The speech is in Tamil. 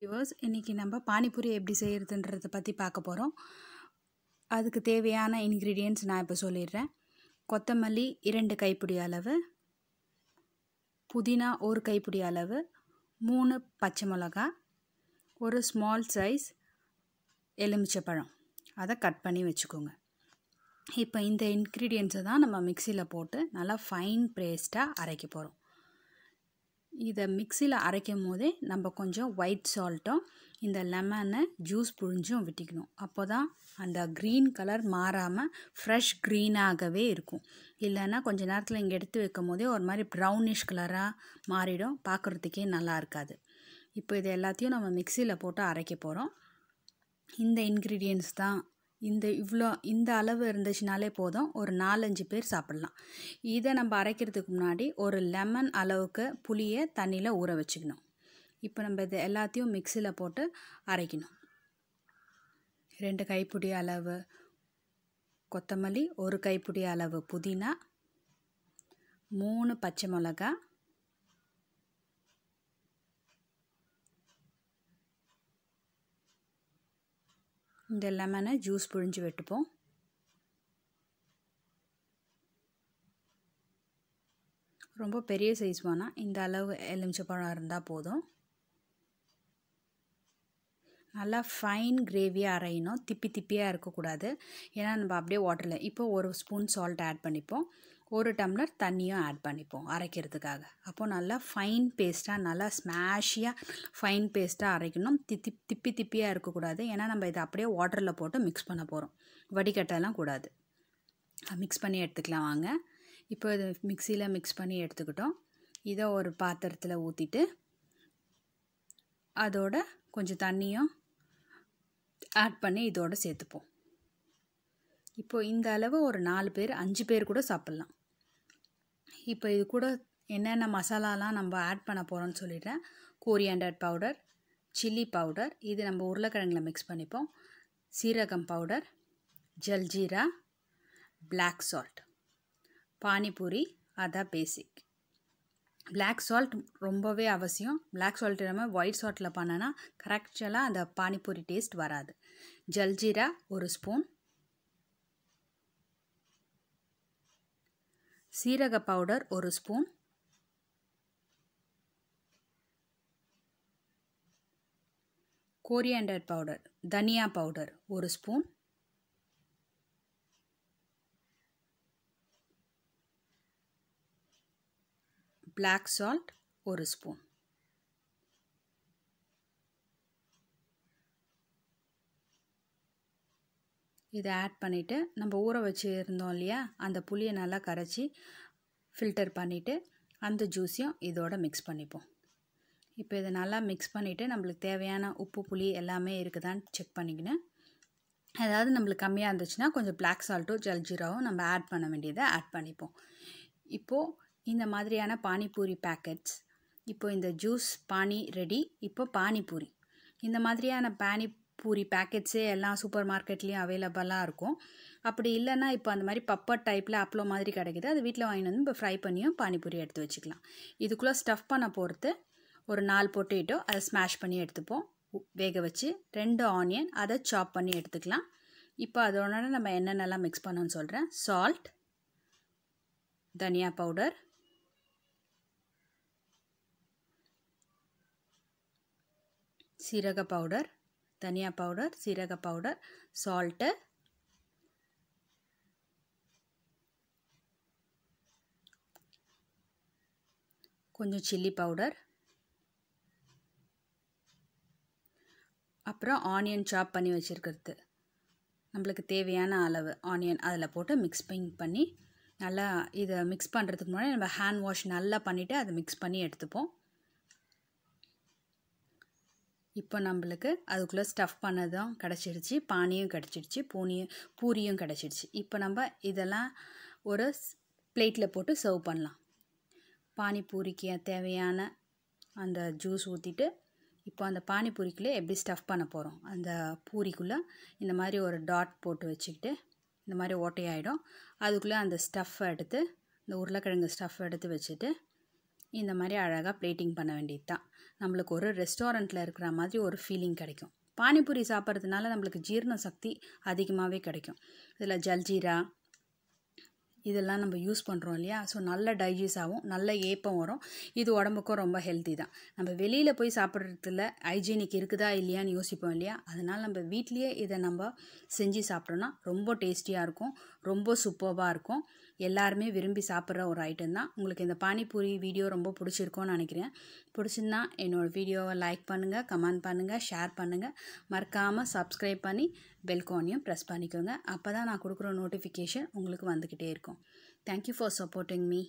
வியூவர்ஸ் இன்றைக்கி நம்ம பானிபூரி எப்படி செய்கிறதுன்றதை பற்றி பார்க்க போகிறோம் அதுக்கு தேவையான இன்க்ரீடியன்ட்ஸ் நான் இப்போ சொல்லிடுறேன் கொத்தமல்லி இரண்டு கைப்பிடி அளவு புதினா ஒரு கைப்பிடி அளவு மூணு பச்சை மிளகா ஒரு ஸ்மால் சைஸ் எலுமிச்சப்பழம் அதை கட் பண்ணி வச்சுக்கோங்க இப்போ இந்த இன்க்ரீடியன்ஸை தான் நம்ம மிக்சியில் போட்டு நல்லா ஃபைன் பேஸ்ட்டாக அரைக்க போகிறோம் இதை மிக்சியில் அரைக்கும் போதே நம்ம கொஞ்சம் ஒயிட் சால்ட்டும் இந்த லெமனை ஜூஸ் புழிஞ்சும் விட்டிக்கணும் அப்போ தான் அந்த க்ரீன் கலர் மாறாமல் ஃப்ரெஷ் க்ரீனாகவே இருக்கும் இல்லைன்னா கொஞ்ச நேரத்தில் இங்கே எடுத்து வைக்கும் போதே ஒரு மாதிரி ப்ரௌனிஷ் கலராக மாறிடும் பார்க்குறதுக்கே நல்லா இருக்காது இப்போ இது எல்லாத்தையும் நம்ம மிக்சியில் போட்டு அரைக்க போகிறோம் இந்த இன்க்ரீடியன்ஸ் தான் இந்த இவ்வளோ இந்த அளவு இருந்துச்சுனாலே போதும் ஒரு நாலஞ்சு பேர் சாப்பிட்லாம் இதை நம்ம அரைக்கிறதுக்கு முன்னாடி ஒரு லெமன் அளவுக்கு புளியை தண்ணியில் ஊற வச்சுக்கணும் இப்போ நம்ம இது எல்லாத்தையும் மிக்சியில் போட்டு அரைக்கணும் ரெண்டு கைப்பிடி அளவு கொத்தமல்லி ஒரு கைப்பிடி அளவு புதினா மூணு பச்சை மிளகாய் இந்த லெமனை ஜூஸ் புழிஞ்சு வெட்டுப்போம் ரொம்ப பெரிய சைஸ் வானா இந்த அளவு எலுமிச்சப்பழம் இருந்தால் போதும் நல்லா ஃபைன் கிரேவியாக அரையணும் திப்பி திப்பியாக இருக்கக்கூடாது ஏன்னா நம்ம அப்படியே வாட்டரில் இப்போ ஒரு ஸ்பூன் சால்ட் ஆட் பண்ணிப்போம் ஒரு டம்ளர் தண்ணியும் ஆட் பண்ணிப்போம் அரைக்கிறதுக்காக அப்போது நல்லா ஃபைன் பேஸ்ட்டாக நல்லா ஸ்மாஷியாக ஃபைன் பேஸ்ட்டாக அரைக்கணும் தித்தி திப்பி திப்பியாக இருக்கக்கூடாது ஏன்னா நம்ம இதை அப்படியே வாட்டரில் போட்டு மிக்ஸ் பண்ண போகிறோம் வடிகட்டெல்லாம் கூடாது மிக்ஸ் பண்ணி எடுத்துக்கலாம் வாங்க இப்போ இது மிக்சியில் மிக்ஸ் பண்ணி எடுத்துக்கிட்டோம் இதை ஒரு பாத்திரத்தில் ஊற்றிட்டு அதோட கொஞ்சம் தண்ணியும் ஆட் பண்ணி இதோடு சேர்த்துப்போம் இப்போது இந்த அளவு ஒரு நாலு பேர் அஞ்சு பேர் கூட சாப்பிட்லாம் இப்போ இது கூட என்னென்ன மசாலாலாம் நம்ம ஆட் பண்ண போகிறோம்னு சொல்லிடுறேன் கோரியாண்டர் பவுடர் சில்லி பவுடர் இது நம்ம உருளைக்கிழங்கில் மிக்ஸ் பண்ணிப்போம் சீரகம் powder jaljeera black salt panipuri அதான் பேசிக் பிளாக் சால்ட் ரொம்பவே அவசியம் பிளாக் சால்ட் இல்லாமல் ஒயிட் சால்ட்டில் பண்ணனா கரெக்டாக அந்த பானிபூரி டேஸ்ட் வராது ஜல்ஜீரா ஒரு ஸ்பூன் சீரக பவுடர் ஒரு ஸ்பூன் கோரியாண்டர் பவுடர் தனியா பவுடர் ஒரு ஸ்பூன் பிளாக் சால்ட் ஒரு ஸ்பூன் இதை ஆட் பண்ணிவிட்டு நம்ம ஊற வச்சு இருந்தோம் இல்லையா அந்த புளியை நல்லா கரைச்சி ஃபில்டர் பண்ணிவிட்டு அந்த ஜூஸையும் இதோடு மிக்ஸ் பண்ணிப்போம் இப்போ இதை நல்லா மிக்ஸ் பண்ணிவிட்டு நம்மளுக்கு தேவையான உப்பு புளி எல்லாமே இருக்குதான்னு செக் பண்ணிக்கினேன் அதாவது நம்மளுக்கு கம்மியாக இருந்துச்சுன்னா கொஞ்சம் பிளாக் சால்ட்டும் ஜல்ஜீராவும் நம்ம ஆட் பண்ண வேண்டியதை ஆட் பண்ணிப்போம் இப்போது இந்த மாதிரியான பானிபூரி பேக்கெட்ஸ் இப்போ இந்த ஜூஸ் பானி ரெடி இப்போ பானிபூரி இந்த மாதிரியான பானி பூரி பேக்கெட்ஸே எல்லாம் சூப்பர் மார்க்கெட்லேயும் அவைலபிளாக இருக்கும் அப்படி இல்லைன்னா இப்போ அந்த மாதிரி பப்பர் டைப்பில் அப்பளோ மாதிரி கிடைக்கிது அது வீட்டில் வாங்கினது வந்து இப்போ ஃப்ரை பண்ணியும் பானிபூரி எடுத்து வச்சுக்கலாம் இதுக்குள்ளே ஸ்டஃப் பண்ண பொறுத்து ஒரு நாலு பொட்டேட்டோ அதை ஸ்மாஷ் பண்ணி எடுத்துப்போம் வேக வச்சு ரெண்டு ஆனியன் அதை சாப் பண்ணி எடுத்துக்கலாம் இப்போ அதோட நம்ம என்னென்னலாம் மிக்ஸ் பண்ணோன்னு சொல்கிறேன் சால்ட் தனியா பவுடர் சீரக பவுடர் தனியா பவுடர் சீரக பவுடர் சால்ட்டு கொஞ்சம் சில்லி பவுடர் அப்புறம் ஆனியன் சாப் பண்ணி வச்சுருக்கிறது நம்மளுக்கு தேவையான அளவு ஆனியன் அதில் போட்டு மிக்ஸ் பண்ணி நல்லா இதை மிக்ஸ் பண்ணுறதுக்கு முன்னாடி நம்ம ஹேண்ட் வாஷ் நல்லா பண்ணிவிட்டு அதை மிக்ஸ் பண்ணி எடுத்துப்போம் இப்போ நம்மளுக்கு அதுக்குள்ளே ஸ்டஃப் பண்ணதும் கிடச்சிடுச்சு பானியும் கிடச்சிடுச்சு பூனியும் பூரியும் கிடச்சிடுச்சு இப்போ நம்ம இதெல்லாம் ஒரு பிளேட்டில் போட்டு சர்வ் பண்ணலாம் பானிபூரிக்கு தேவையான அந்த ஜூஸ் ஊற்றிட்டு இப்போ அந்த பானிபூரிக்குள்ளே எப்படி ஸ்டஃப் பண்ண போகிறோம் அந்த பூரிக்குள்ளே இந்த மாதிரி ஒரு டாட் போட்டு வச்சுக்கிட்டு இந்த மாதிரி ஓட்டையாயிடும் அதுக்குள்ளே அந்த ஸ்டஃப் எடுத்து இந்த உருளைக்கிழங்கு ஸ்டஃப் எடுத்து வச்சுட்டு இந்த மாதிரி அழகாக பிளேட்டிங் பண்ண வேண்டியது தான் நம்மளுக்கு ஒரு ரெஸ்டாரண்ட்டில் இருக்கிற மாதிரி ஒரு ஃபீலிங் கிடைக்கும் பானிபூரி சாப்பிட்றதுனால நம்மளுக்கு ஜீரண சக்தி அதிகமாகவே கிடைக்கும் இதில் ஜல்ஜீரா இதெல்லாம் நம்ம யூஸ் பண்ணுறோம் இல்லையா ஸோ நல்ல டைஜஸ்ட் ஆகும் நல்ல ஏப்பம் வரும் இது உடம்புக்கும் ரொம்ப ஹெல்த்தி தான் நம்ம வெளியில் போய் சாப்பிட்றதுல ஹைஜீனிக் இருக்குதா இல்லையான்னு யோசிப்போம் இல்லையா அதனால் நம்ம வீட்லேயே இதை நம்ம செஞ்சு சாப்பிட்டோன்னா ரொம்ப டேஸ்டியாக இருக்கும் ரொம்ப சூப்பர்வாக இருக்கும் எல்லாருமே விரும்பி சாப்பிட்ற ஒரு ஐட்டம் தான் உங்களுக்கு இந்த பானிபூரி வீடியோ ரொம்ப பிடிச்சிருக்கோன்னு நினைக்கிறேன் பிடிச்சிருந்தா என்னோடய வீடியோவை லைக் பண்ணுங்கள் கமெண்ட் பண்ணுங்கள் ஷேர் பண்ணுங்கள் மறக்காமல் சப்ஸ்கிரைப் பண்ணி பெல்கானியும் ப்ரெஸ் பண்ணிக்கோங்க அப்போ தான் நான் கொடுக்குற நோட்டிஃபிகேஷன் உங்களுக்கு வந்துக்கிட்டே இருக்கும் தேங்க்யூ ஃபார் சப்போர்ட்டிங் மீ